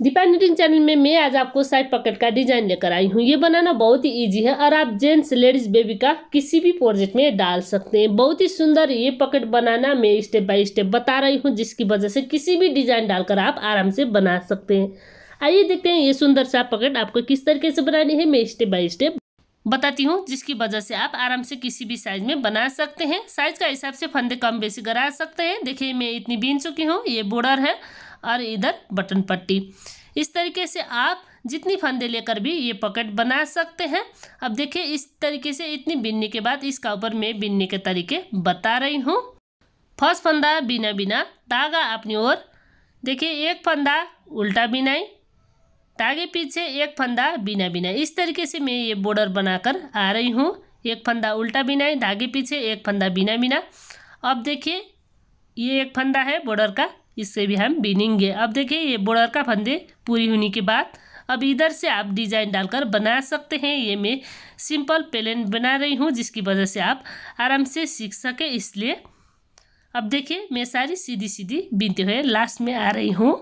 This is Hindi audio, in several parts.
दीपा निटिंग चैनल में मैं आज आपको साइड पॉकेट का डिजाइन लेकर आई हूँ ये बनाना बहुत ही इजी है और आप जेंट्स लेडीज बेबी का किसी भी प्रोजेक्ट में डाल सकते हैं बहुत ही सुंदर ये पॉकेट बनाना मैं स्टेप बाय स्टेप बता रही हूँ जिसकी वजह से किसी भी डिजाइन डालकर आप आराम से बना सकते हैं आइए देखते हैं ये सुंदर सा पॉकेट आपको किस तरीके से बनानी है मैं स्टेप बाय स्टेप बताती हूँ जिसकी वजह से आप आराम से किसी भी साइज में बना सकते हैं साइज का हिसाब से फंदे कम बेसी करा सकते हैं देखिए मैं इतनी बीन चुकी हूँ ये बॉर्डर है और इधर बटन पट्टी इस तरीके से आप जितनी फंदे लेकर भी ये पॉकेट बना सकते हैं अब देखिए इस तरीके से इतनी बिनने के बाद इसका ऊपर मैं बिनने के तरीके बता रही हूँ फर्स्ट फंदा बिना बिना धागा अपनी ओर देखिए एक फंदा उल्टा बिनाई धागे पीछे एक फंदा बिना बिना इस तरीके से मैं ये बॉर्डर बनाकर आ रही हूँ एक फंदा उल्टा बिनाई धागे पीछे एक फंदा बिना बिना अब देखिए ये एक फंदा है बॉर्डर का इससे भी हम बीनेंगे अब देखिए ये बॉर्डर का फंदे पूरी होने के बाद अब इधर से आप डिज़ाइन डालकर बना सकते हैं ये मैं सिंपल प्लेन बना रही हूँ जिसकी वजह से आप आराम से सीख सके इसलिए अब देखिए मैं सारी सीधी सीधी बीनते हुए लास्ट में आ रही हूँ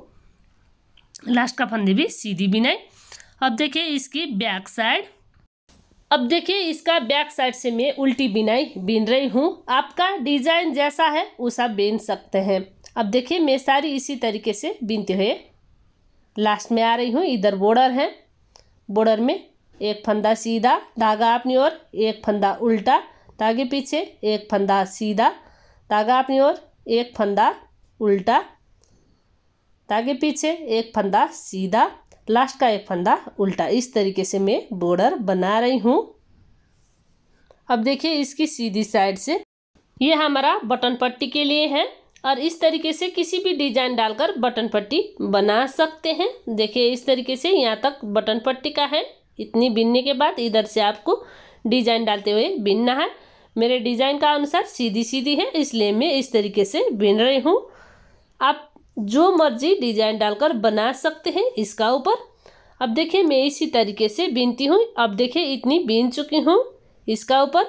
लास्ट का फंदे भी सीधी बिनाई अब देखिए इसकी बैक साइड अब देखिए इसका बैक साइड से मैं उल्टी बिनाई बीन रही हूँ आपका डिज़ाइन जैसा है उसा बीन सकते हैं अब देखिए मैं सारी इसी तरीके से बीनते हुए लास्ट में आ रही हूँ इधर बॉर्डर है बॉर्डर में एक फंदा सीधा धागा अपनी ओर एक फंदा उल्टा धागे पीछे एक फंदा सीधा धागा अपनी ओर एक फंदा उल्टा धागे पीछे एक फंदा सीधा लास्ट का एक फंदा उल्टा इस तरीके से मैं बॉर्डर बना रही हूँ अब देखिए इसकी सीधी साइड से ये हमारा बटन पट्टी के लिए है और इस तरीके से किसी भी डिजाइन डालकर बटन पट्टी बना सकते हैं देखिए इस तरीके से यहाँ तक बटन पट्टी का है इतनी बिनने के बाद इधर से आपको डिजाइन डालते हुए बिनना है मेरे डिजाइन का अनुसार सीधी सीधी है इसलिए मैं इस तरीके से बिन रही हूँ आप जो मर्जी डिजाइन डालकर बना सकते हैं इसका ऊपर अब देखिए मैं इसी तरीके से बिनती हूँ अब देखिए इतनी बिन चुकी हूँ इसका ऊपर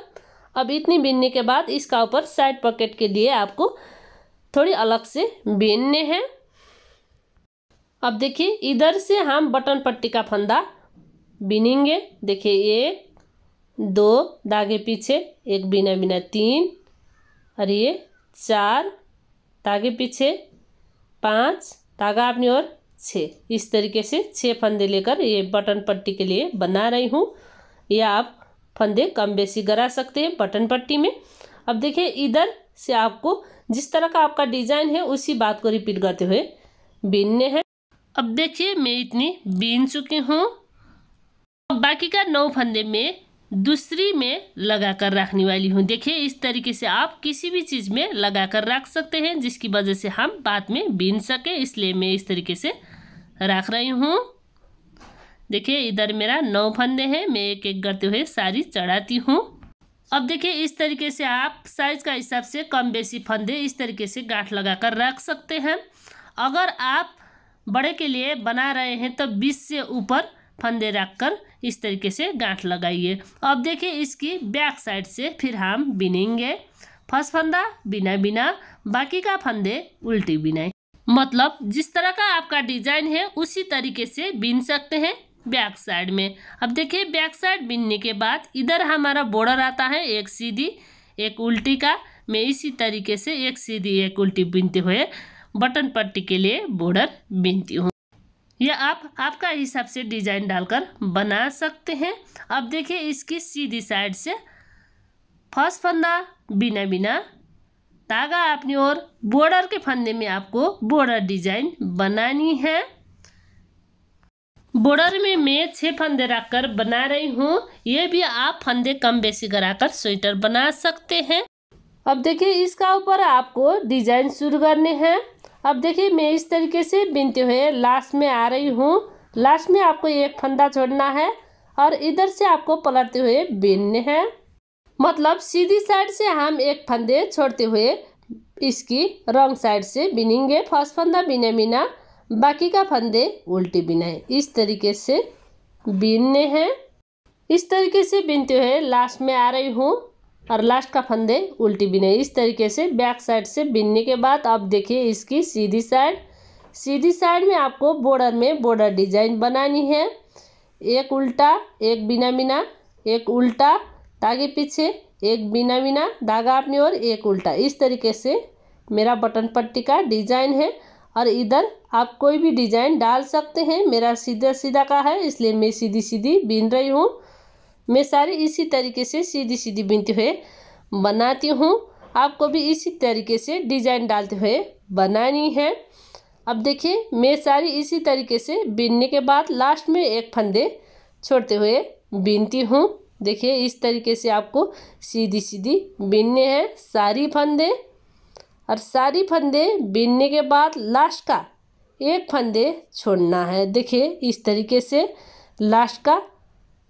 अब इतनी बिनने के बाद इसका ऊपर साइड पॉकेट के लिए आपको थोड़ी अलग से बीनने हैं अब देखिए इधर से हम बटन पट्टी का फंदा बीनेंगे देखिए एक दो धागे पीछे एक बिना बिना तीन और ये चार धागे पीछे पाँच धागा आपने और छः इस तरीके से छः फंदे लेकर ये बटन पट्टी के लिए बना रही हूँ या आप फंदे कम बेसी करा सकते हैं बटन पट्टी में अब देखिए इधर से आपको जिस तरह का आपका डिज़ाइन है उसी बात को रिपीट करते हुए बीनने हैं अब देखिए मैं इतनी बीन चुकी हूँ बाकी का नौ फंदे में दूसरी में लगा कर रखने वाली हूँ देखिए इस तरीके से आप किसी भी चीज़ में लगा कर रख सकते हैं जिसकी वजह से हम बाद में बीन सके इसलिए मैं इस तरीके से रख रही हूँ देखिए इधर मेरा नौ फंदे हैं मैं एक एक करते हुए सारी चढ़ाती हूँ अब देखिए इस तरीके से आप साइज का हिसाब से कम बेसी फंदे इस तरीके से गांठ लगाकर रख सकते हैं अगर आप बड़े के लिए बना रहे हैं तो बीस से ऊपर फंदे रख कर इस तरीके से गांठ लगाइए अब देखिए इसकी बैक साइड से फिर हम बिनेंगे फर्स्ट फंदा बिना बिना बाकी का फंदे उल्टी बिनाई मतलब जिस तरह का आपका डिजाइन है उसी तरीके से बिन सकते हैं बैक साइड में अब देखिए बैक साइड बिनने के बाद इधर हमारा बॉर्डर आता है एक सीधी एक उल्टी का मैं इसी तरीके से एक सीधी एक उल्टी बिनते हुए बटन पट्टी के लिए बॉर्डर बिनती हूँ यह आप आपका हिसाब से डिजाइन डालकर बना सकते हैं अब देखिए इसकी सीधी साइड से फर्स्ट फंदा बिना बिना धागा अपनी ओर बॉर्डर के फंदे में आपको बॉर्डर डिजाइन बनानी है बॉर्डर में मैं छः फंदे रखकर बना रही हूँ ये भी आप फंदे कम बेसी कराकर स्वेटर बना सकते हैं अब देखिए इसका ऊपर आपको डिजाइन शुरू करने हैं अब देखिए मैं इस तरीके से बिनते हुए लास्ट में आ रही हूँ लास्ट में आपको एक फंदा छोड़ना है और इधर से आपको पलटते हुए बिनने हैं मतलब सीधी साइड से हम एक फंदे छोड़ते हुए इसकी रॉन्ग साइड से बिनेंगे फर्स्ट फंदा बिने बिना बाकी का फंदे उल्टी बिनाए इस तरीके से बीनने हैं इस तरीके से बीनते हुए लास्ट में आ रही हूँ और लास्ट का फंदे उल्टी बिनाए इस तरीके से बैक साइड से बीनने के बाद आप देखिए इसकी सीधी साइड सीधी साइड में आपको बॉर्डर में बॉर्डर डिजाइन बनानी है एक उल्टा एक बिना बिना एक उल्टा तागे पीछे एक बिना बिना धागा अपनी और एक उल्टा इस तरीके से मेरा बटन पट्टी का डिजाइन है और इधर आप कोई भी डिज़ाइन डाल सकते हैं मेरा सीधा सीधा का है इसलिए मैं सीधी सीधी बीन रही हूँ मैं सारी इसी तरीके से सीधी सीधी बीनते हुए बनाती हूँ आपको भी इसी तरीके से डिज़ाइन डालते हुए बनानी है अब देखिए मैं सारी इसी तरीके से बीनने के बाद लास्ट में एक फंदे छोड़ते हुए बीनती हूँ देखिए इस तरीके से आपको सीधी सीधी बीनने हैं सारी फंदे और सारी फंदे बीनने के बाद लास्ट का एक फंदे छोड़ना है देखिए इस तरीके से लास्ट का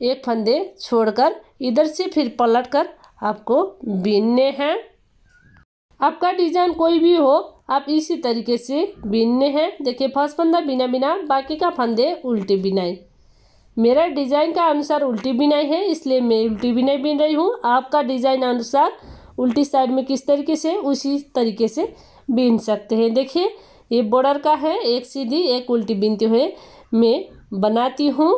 एक फंदे छोड़कर इधर से फिर पलट कर आपको बीनने हैं आपका डिज़ाइन कोई भी हो आप इसी तरीके से बीनने हैं देखिए फर्स्ट फंदा बिना बिना बाकी का फंदे उल्टी बिनाई मेरा डिज़ाइन का अनुसार उल्टी बिनाई है इसलिए मैं उल्टी बिनाई बीन रही हूँ आपका डिज़ाइन अनुसार उल्टी साइड में किस तरीके से उसी तरीके से बीन सकते हैं देखिए ये बॉर्डर का है एक सीधी एक उल्टी बीनते हुए मैं बनाती हूँ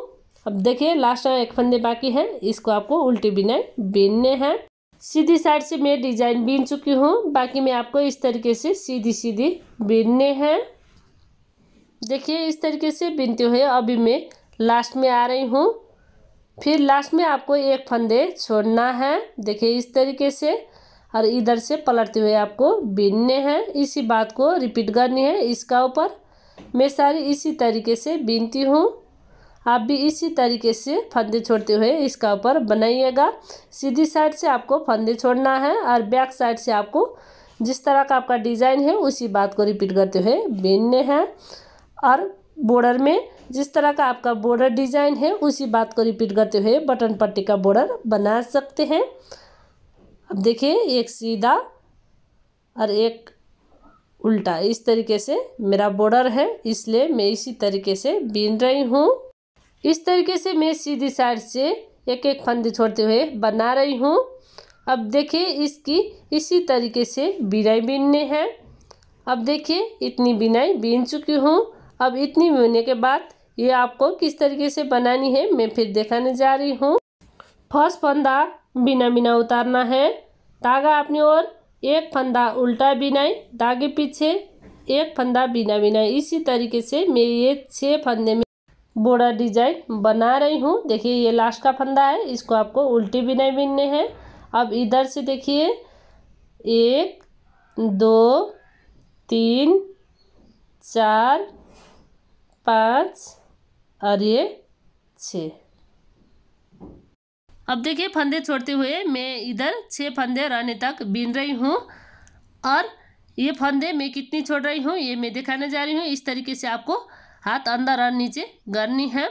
अब देखिए लास्ट में एक फंदे बाकी है इसको आपको उल्टी बिनाई बीनने हैं सीधी साइड से मैं डिजाइन बीन चुकी हूँ बाकी मैं आपको इस तरीके से सीधी सीधी बीनने हैं देखिए इस तरीके से बीनते हुए अभी मैं लास्ट में आ रही हूँ फिर लास्ट में आपको एक फंदे छोड़ना है देखिए इस तरीके से और इधर से पलटते हुए आपको बीनने हैं इसी बात को रिपीट करनी है इसका ऊपर मैं सारी इसी तरीके से बीनती हूँ आप भी इसी तरीके से फंदे छोड़ते हुए इसका ऊपर बनाइएगा सीधी साइड से आपको फंदे छोड़ना है और बैक साइड से आपको जिस तरह का आपका डिज़ाइन है उसी बात को रिपीट करते हुए बीनने हैं और बॉर्डर में जिस तरह का आपका बॉर्डर डिज़ाइन है उसी बात को रिपीट करते हुए बटन पट्टी का बॉर्डर बना सकते हैं अब देखिए एक सीधा और एक उल्टा इस तरीके से मेरा बॉर्डर है इसलिए मैं इसी तरीके से बीन रही हूँ इस तरीके से मैं सीधी साइड से एक एक फंदे छोड़ते हुए बना रही हूँ अब देखिए इसकी इसी तरीके से बिनाई बीनने हैं अब देखिए इतनी बिनाई बीन चुकी हूँ अब इतनी बीनने के बाद ये आपको किस तरीके से बनानी है मैं फिर दिखाने जा रही हूँ फर्स्ट फंदा बिना बिना उतारना है धागा अपनी ओर एक फंदा उल्टा बिनाई धागे पीछे एक फंदा बिना बिनाई इसी तरीके से मैं ये छः फंदे में बोड़ा डिजाइन बना रही हूँ देखिए ये लास्ट का फंदा है इसको आपको उल्टी बिनाई बिनने हैं अब इधर से देखिए एक दो तीन चार पाँच और ये छः अब देखिए फंदे छोड़ते हुए मैं इधर छः फंदे रहने तक बीन रही हूँ और ये फंदे मैं कितनी छोड़ रही हूँ ये मैं दिखाने जा रही हूँ इस तरीके से आपको हाथ अंदर और नीचे करनी है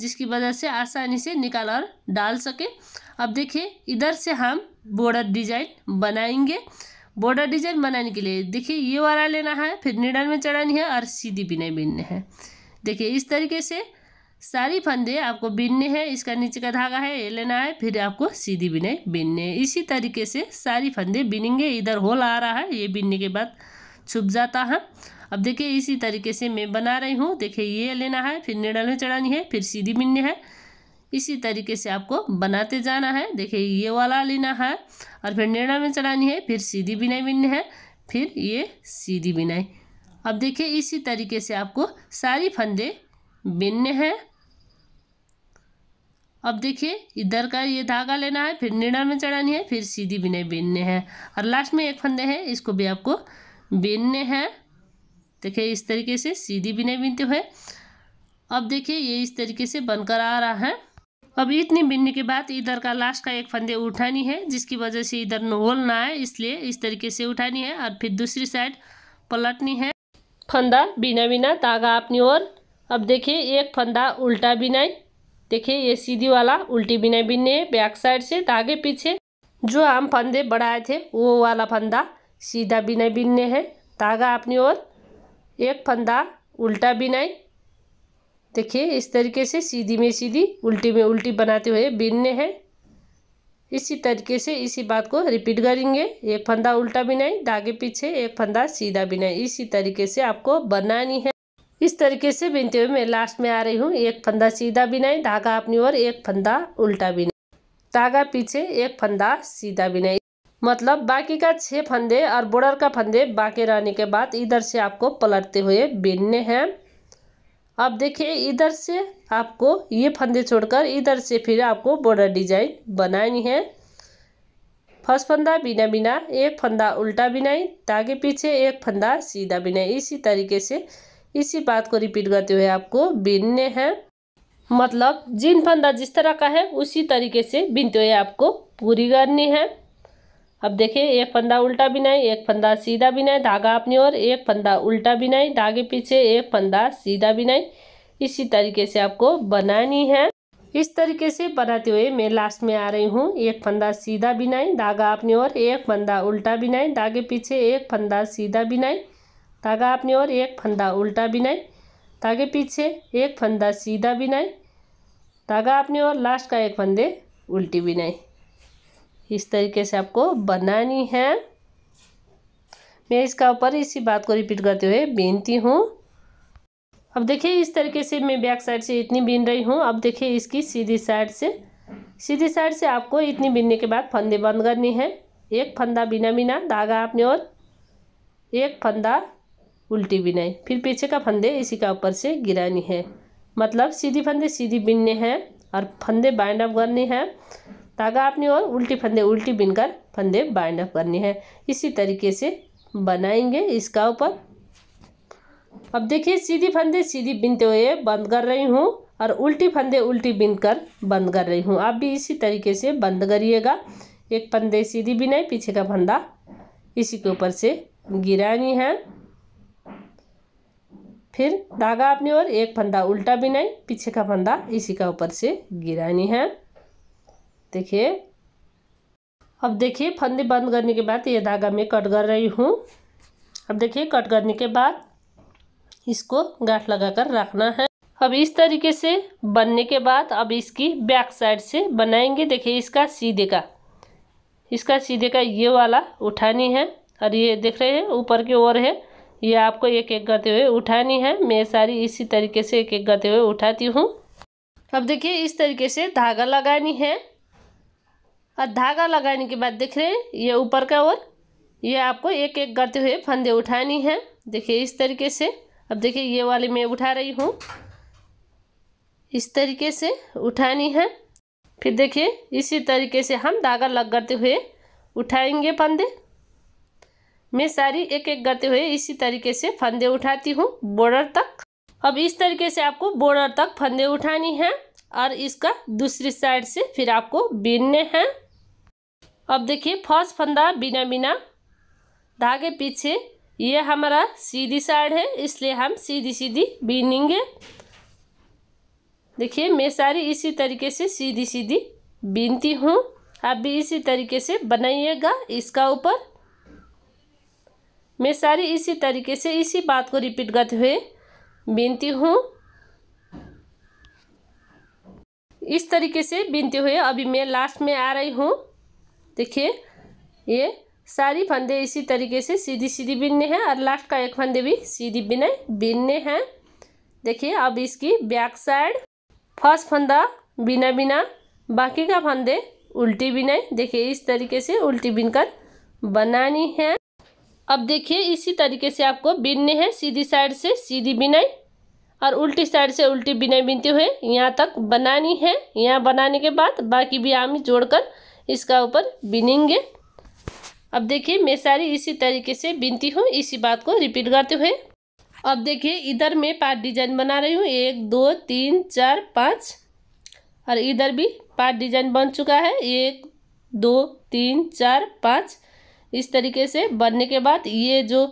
जिसकी वजह से आसानी से निकाल और डाल सके अब देखिए इधर से हम बॉर्डर डिजाइन बनाएंगे बॉर्डर डिजाइन बनाने के लिए देखिए ये वाला लेना है फिर निडल में चढ़ानी है और सीधी बिना बीनने हैं देखिए इस तरीके से सारी फंदे आपको बिनने हैं इसका नीचे का धागा है ये लेना है फिर आपको सीधी बिनाई बिनने है इसी तरीके से सारी फंदे बिनेंगे इधर होल आ रहा है ये बिनने के बाद छुप जाता है अब देखिए इसी तरीके से मैं बना रही हूँ देखिए ये लेना है फिर निडल में चढ़ानी है फिर सीधी बिनने है इसी तरीके से आपको बनाते जाना है देखिए ये वाला लेना है और फिर निडल में चढ़ानी है फिर सीधी बिनाई बिनने है फिर ये सीधी बिनाई अब देखिए इसी तरीके से आपको सारी फंदे बिनने हैं अब देखिए इधर का ये धागा लेना है फिर निड़ा में चढ़ानी है फिर सीधी बिनाई बीनने हैं और लास्ट में एक फंदे हैं इसको भी आपको बीनने हैं देखिए इस तरीके से सीधी बिनाई बीनते हुए अब देखिए ये इस तरीके से बनकर आ रहा है अब इतनी बिनने के बाद इधर का लास्ट का एक फंदे उठानी है जिसकी वजह से इधर नोल ना आए इसलिए इस तरीके से उठानी है और फिर दूसरी साइड पलटनी है फंदा बिना बिना धागा अपनी ओर अब देखिए एक फंदा उल्टा बिनाई देखिए ये सीधी वाला उल्टी बिना बिने बैक साइड से धागे पीछे जो हम फंदे बढ़ाए थे वो वाला फंदा सीधा बिना बिनने है धागा अपनी ओर एक फंदा उल्टा बिनाई देखिए इस तरीके से सीधी में सीधी उल्टी में उल्टी बनाते हुए बिनने हैं इसी तरीके से इसी बात को रिपीट करेंगे एक फंदा उल्टा बिनाई धागे पीछे एक फंदा सीधा बिनाई इसी तरीके से आपको बनानी है इस तरीके से बिनते हुए मैं लास्ट में आ रही हूँ एक फंदा सीधा बिनाई धागा अपनी ओर एक फंदा उल्टा बिनाई धागा पीछे एक फंदा सीधा बिनाई मतलब बाकी का छः फंदे और बॉर्डर का फंदे बाकी रहने के बाद इधर से आपको पलटते हुए बिनने हैं अब देखिए इधर से आपको ये फंदे छोड़कर इधर से फिर आपको बॉर्डर डिजाइन बनानी है फर्स्ट फंदा बिना बिना एक फंदा उल्टा बिनाई धागे पीछे एक फंदा सीधा बिनाई इसी तरीके से इसी बात को रिपीट करते हुए आपको बीनने हैं मतलब जिन फंदा जिस तरह का है उसी तरीके से बीनते हुए आपको पूरी करनी है अब देखिए एक फंदा उल्टा बिनाई एक फंदा सीधा बिनाए धागा अपनी ओर एक फंदा उल्टा बिनाई धागे पीछे एक फंदा सीधा बिनाई इसी तरीके से आपको बनानी है इस तरीके से बनाते हुए मैं लास्ट में आ रही हूँ एक फंदा सीधा बिनाई धागा अपनी ओर एक फंदा उल्टा बिनाई धागे पीछे एक फंदा सीधा बिनाई धागा अपनी ओर एक फंदा उल्टा बिनाए धागे पीछे एक फंदा सीधा बिनाए धागा अपनी ओर लास्ट का एक फंदे उल्टी बिनाए इस तरीके से आपको बनानी है मैं इसका ऊपर इसी बात को रिपीट करते हुए बीनती हूँ अब देखिए इस तरीके से मैं बैक साइड से इतनी बीन रही हूँ अब देखिए इसकी सीधी साइड से सीधी साइड से आपको इतनी बीनने के बाद फंदे बंद करनी है एक फंदा बिना बिना धागा अपनी ओर एक फंदा उल्टी बिनाई फिर पीछे का फंदे इसी का ऊपर से गिरानी है मतलब सीधी फंदे सीधी बिनने हैं और फंदे बाइंड अप करनी है ताकि अपनी और उल्टी फंदे उल्टी बिनकर फंदे बाइंड अप करने हैं इसी तरीके से बनाएंगे इसका ऊपर अब देखिए सीधी फंदे सीधी बिनते हुए बंद कर रही हूँ और उल्टी फंदे उल्टी बिन कर बंद कर रही हूँ आप भी इसी तरीके से बंद करिएगा एक फंदे सीधी बिनाई पीछे का फंदा इसी के ऊपर से गिरानी है फिर धागा अपनी ओर एक फंदा उल्टा बिनाई पीछे का फंदा इसी का ऊपर से गिरानी है देखिए अब देखिए फंदे बंद करने के बाद ये धागा मैं कट कर रही हूँ अब देखिए कट करने के बाद इसको गांठ लगाकर रखना है अब इस तरीके से बनने के बाद अब इसकी बैक साइड से बनाएंगे देखिए इसका सीधे का इसका सीधे का ये वाला उठानी है और ये देख रहे हैं ऊपर की ओर है ये आपको एक एक करते हुए उठानी है मैं सारी इसी तरीके से एक एक करते हुए उठाती हूँ अब देखिए इस तरीके से धागा लगानी है और धागा लगाने के बाद देख रहे हैं ये ऊपर का ओर ये आपको एक एक करते हुए फंदे उठानी है देखिए इस तरीके से अब देखिए ये वाली मैं उठा रही हूँ इस तरीके से उठानी है फिर देखिए इसी तरीके से हम धागा लग करते हुए उठाएंगे फंदे मैं सारी एक एक करते हुए इसी तरीके से फंदे उठाती हूँ बॉर्डर तक अब इस तरीके से आपको बॉर्डर तक फंदे उठानी है और इसका दूसरी साइड से फिर आपको बीनने हैं अब देखिए फर्स्ट फंदा बिना बिना धागे पीछे ये हमारा सीधी साइड है इसलिए हम सीधी सीधी बीनेंगे देखिए मैं सारी इसी तरीके से सीधी सीधी बीनती हूँ आप भी इसी तरीके से बनाइएगा इसका ऊपर मैं सारी इसी तरीके से इसी बात को रिपीट करते हुए बीनती हूँ इस तरीके से बीनते हुए अभी मैं लास्ट में आ रही हूँ देखिए ये सारी फंदे इसी तरीके से सीधी सीधी बीनने हैं और लास्ट का एक फंदे भी सीधी बिने बीनने हैं देखिए अब इसकी बैक साइड फर्स्ट फंदा बिना बिना बाकी का फंदे उल्टी बिनाई देखिए इस तरीके से उल्टी बिनकर बनानी है अब देखिए इसी तरीके से आपको बिनने हैं सीधी साइड से सीधी बिनाई और उल्टी साइड से उल्टी बिनाई बिनते हुए यहाँ तक बनानी है यहाँ बनाने के बाद बाकी भी आम जोड़कर इसका ऊपर बिनेंगे अब देखिए मैं सारी इसी तरीके से बिनती हूँ इसी बात को रिपीट करते हुए अब देखिए इधर मैं पाँच डिजाइन बना रही हूँ एक दो तीन चार पाँच और इधर भी पाँच डिजाइन बन चुका है एक दो तीन चार पाँच इस तरीके से बनने के बाद ये जो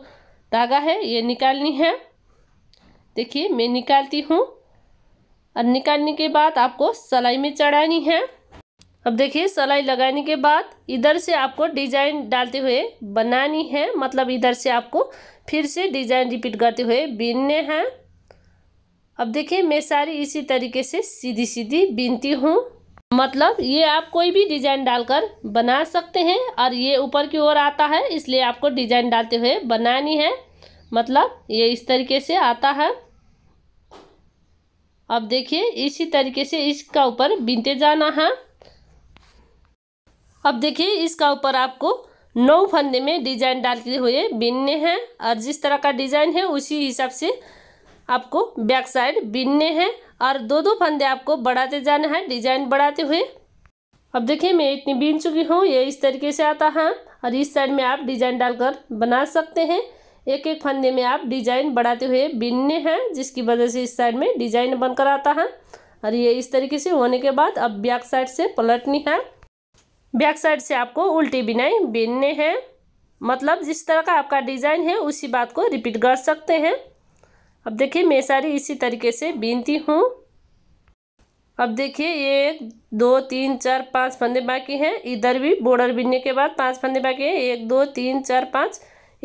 धागा है ये निकालनी है देखिए मैं निकालती हूँ और निकालने के बाद आपको सलाई में चढ़ानी है अब देखिए सलाई लगाने के बाद इधर से आपको डिजाइन डालते हुए बनानी है मतलब इधर से आपको फिर से डिजाइन रिपीट करते हुए बीनने हैं अब देखिए मैं सारी इसी तरीके से सीधी सीधी बीनती हूँ मतलब ये आप कोई भी डिजाइन डालकर बना सकते हैं और ये ऊपर की ओर आता है इसलिए आपको डिजाइन डालते हुए बनानी है मतलब ये इस तरीके से आता है अब देखिए इसी तरीके से इसका ऊपर बीनते जाना है अब देखिए इसका ऊपर आपको नौ फंदे में डिजाइन डालते हुए बीनने हैं और जिस तरह का डिजाइन है उसी हिसाब से आपको बैक साइड बीनने हैं और दो दो फंदे आपको बढ़ाते जाना है डिजाइन बढ़ाते हुए अब देखिए मैं इतनी बीन चुकी हूँ ये इस तरीके से आता है और इस साइड में आप डिजाइन डालकर बना सकते हैं एक एक फंदे में आप डिजाइन बढ़ाते हुए बीनने हैं जिसकी वजह से इस साइड में डिजाइन बनकर आता है और ये इस तरीके से होने के बाद अब बैक साइड से पलटनी है बैक साइड से आपको उल्टी बिनाई बीनने हैं मतलब जिस तरह का आपका डिज़ाइन है उसी बात को रिपीट कर सकते हैं अब देखिए मैं सारी इसी तरीके से बीनती हूँ अब देखिए ये एक दो तीन चार पाँच फंदे बाकी हैं इधर भी बॉर्डर बीनने के बाद पांच फंदे बाकी हैं एक दो तीन चार पाँच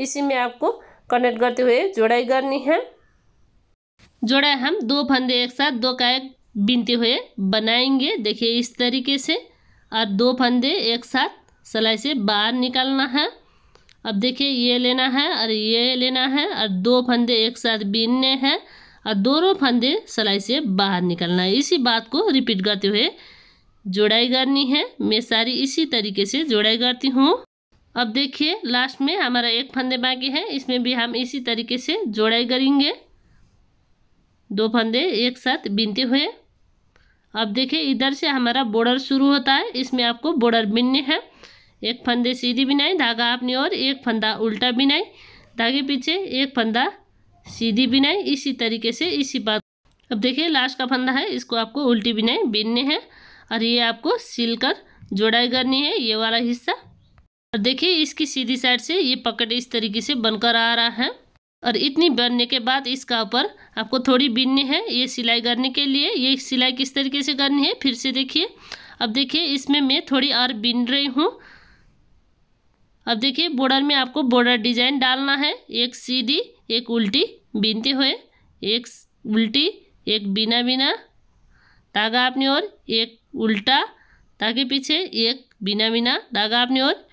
इसी में आपको कनेक्ट करते हुए जोड़ाई करनी है जोड़ाई हम दो फंदे एक साथ दो का एक बीनते हुए बनाएंगे देखिए इस तरीके से और दो फंदे एक साथ सलाई से बाहर निकालना है अब देखिए ये लेना है और ये लेना है और दो फंदे एक साथ बीनने हैं और दोनों फंदे सिलाई से बाहर निकलना है इसी बात को रिपीट करते हुए जोड़ाई करनी है मैं सारी इसी तरीके से जोड़ाई करती हूँ अब देखिए लास्ट में हमारा एक फंदे बाकी है इसमें भी हम इसी तरीके से जोड़ाई करेंगे दो फंदे एक साथ बीनते हुए अब देखिए इधर से हमारा बॉर्डर शुरू होता है इसमें आपको बॉर्डर बीनने हैं एक फंदे सीधी बिनाई धागा आपने और एक फंदा उल्टा बिनाई धागे पीछे एक फंदा सीधी बिनाई इसी तरीके से इसी बात अब देखिए लास्ट का फंदा है इसको आपको उल्टी बिनाई बीनने हैं और ये आपको सिल कर जोड़ाई करनी है ये वाला हिस्सा और देखिए इसकी सीधी साइड से ये पकड़ इस तरीके से बनकर आ रहा है और इतनी बनने के बाद इसका ऊपर आपको थोड़ी बीननी है ये सिलाई करने के लिए ये सिलाई किस तरीके से करनी है फिर से देखिए अब देखिए इसमें मैं थोड़ी और बिन रही हूँ अब देखिए बॉर्डर में आपको बॉर्डर डिजाइन डालना है एक सीधी एक उल्टी बीनते हुए एक उल्टी एक बिना बिना धागा आपने और एक उल्टा धागे पीछे एक बिना बिना धागा आपने और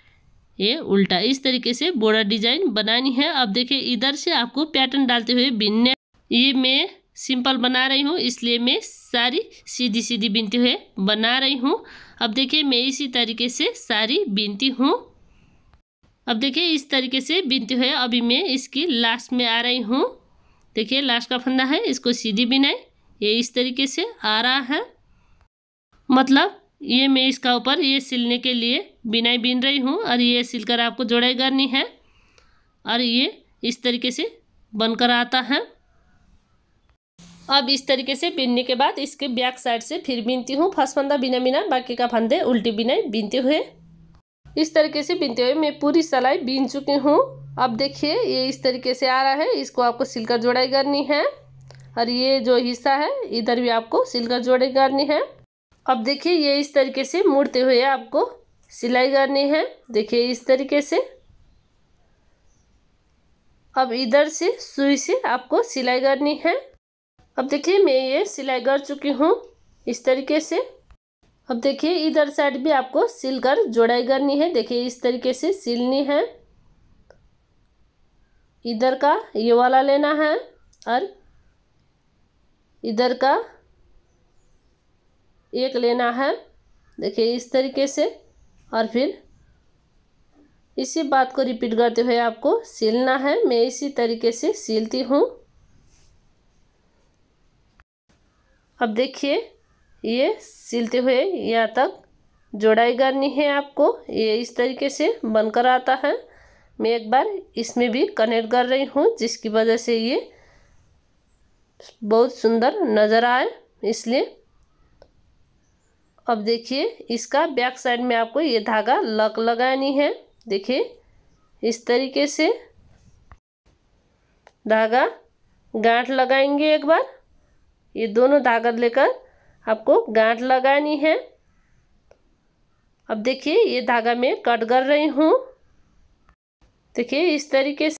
ये उल्टा इस तरीके से बॉर्डर डिजाइन बनानी है अब देखिए इधर से आपको पैटर्न डालते हुए बिनने ये मैं सिंपल बना रही हूँ इसलिए मैं सारी सीधी सीधी बीनते हुए बना रही हूँ अब देखिए मैं इसी तरीके से सारी बीनती हूँ अब देखिए इस तरीके से बिनते हुए अभी मैं इसकी लास्ट में आ रही हूँ देखिए लास्ट का फंदा है इसको सीधी बिनाई ये इस तरीके से आ रहा है मतलब ये मैं इसका ऊपर ये सिलने के लिए बिनाई बिन रही हूँ और ये सिलकर आपको जोड़ाई करनी है और ये इस तरीके से बनकर आता है अब इस तरीके से बिनने के बाद इसके बैक साइड से फिर बिनती हूँ फर्स्ट फंदा बिना बिना बाकी का फंदे उल्टी बिनाई बिनते हुए इस तरीके से बीनते हुए मैं पूरी सलाई बीन चुकी हूँ अब देखिए ये इस तरीके से आ रहा है इसको आपको सिलकर जोड़ाई करनी है और ये जो हिस्सा है इधर भी आपको सिलकर जोड़ाई करनी है अब देखिए ये इस तरीके से मुड़ते हुए आपको सिलाई करनी है देखिए इस तरीके से अब इधर से सुई से आपको सिलाई करनी है अब देखिए मैं ये सिलाई कर चुकी हूँ इस तरीके से अब देखिए इधर साइड भी आपको सिल कर जोड़ाई करनी है देखिए इस तरीके से सिलनी है इधर का ये वाला लेना है और इधर का एक लेना है देखिए इस तरीके से और फिर इसी बात को रिपीट करते हुए आपको सिलना है मैं इसी तरीके से सिलती हूँ अब देखिए ये सिलते हुए यहाँ तक जोड़ाई करनी है आपको ये इस तरीके से बनकर आता है मैं एक बार इसमें भी कनेक्ट कर रही हूँ जिसकी वजह से ये बहुत सुंदर नज़र आए इसलिए अब देखिए इसका बैक साइड में आपको ये धागा लक लगानी है देखिए इस तरीके से धागा गांठ लगाएंगे एक बार ये दोनों धागा लेकर आपको गांठ लगानी है अब देखिए ये धागा में कट कर रही हूँ देखिए इस तरीके से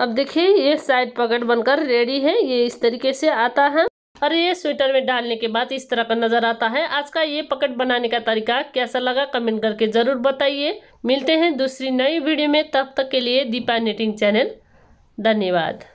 अब देखिए ये साइड पॉकेट बनकर रेडी है ये इस तरीके से आता है और ये स्वेटर में डालने के बाद इस तरह का नज़र आता है आज का ये पकेट बनाने का तरीका कैसा लगा कमेंट करके ज़रूर बताइए मिलते हैं दूसरी नई वीडियो में तब तक के लिए दीपा नेटिंग चैनल धन्यवाद